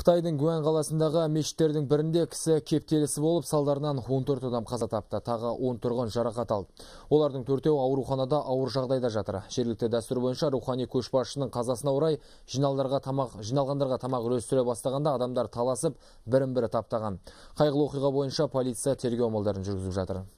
Қытайдың Гуан қаласындағы мешіттердің бірінде кісі кептелісі болып, салдарынан 14 адам қаза тапты, тағы 10 тұрғын жарақат алды. Олардың төртеуі ауруханада ауыр жағдайда жатыр. Жергілікті дәстүр бойынша рухани көшбасшының қазасына орай жиналдарға тамақ, жиналғандарға тамақ үлестіре бастағанда адамдар таласып, бірін-бірі таптаған. Қайғылы оқиға бойынша полиция тергеу амалдарын жүргізіп жатыр.